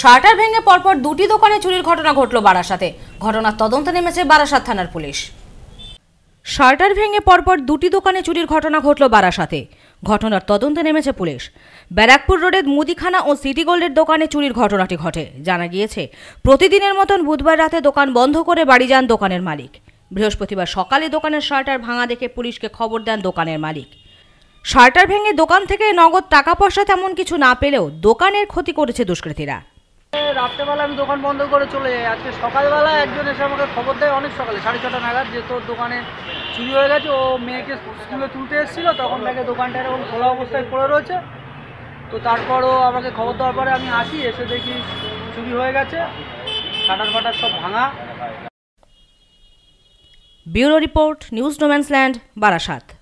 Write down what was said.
শার্টার ভেঙে পরপর দুটি দোকানে চুরির ঘটনা ঘটল বারাসাতে ঘটনার তদন্তে নেমেছে বারাসাত থানার পুলিশ শার্টার ভেঙে পরপর দুটি দোকানে চুরির ঘটনা ঘটল বারাসাতে ঘটনার তদন্তে নেমেছে পুলিশ ব্যারাকপুর রোডের মুদিখানা ও সিটি গোল্ডের দোকানে চুরির ঘটনাটি ঘটে জানা গিয়েছে প্রতিদিনের মতন বুধবার রাতে দোকান বন্ধ করে বাড়ি যান দোকানের মালিক বৃহস্পতিবার সকালে দোকানের শার্টার ভাঙা দেখে পুলিশকে খবর দেন দোকানের মালিক শার্টার ভেঙে দোকান থেকে নগদ টাকা পয়সা তেমন কিছু না পেলেও দোকানের ক্ষতি করেছে দুষ্কৃতীরা রাত্রেবেলা আমি দোকান বন্ধ করে চলে যাই আজকে সকালবেলা একজন এসে আমাকে খবর দেয় অনেক সকালে সাড়ে ছটা নাগাদ যে তোর দোকানে চুরি হয়ে গেছে ও মেয়েকে স্কুলে তুলতে এসেছিলো তখন তাকে দোকানটা এরকম খোলা অবস্থায় পড়ে রয়েছে তো তারপরও আমাকে খবর দেওয়ার পরে আমি আসি এসে দেখি চুরি হয়ে গেছে ফাটার ফাটার সব ভাঙা bureau report news no man's land Barasat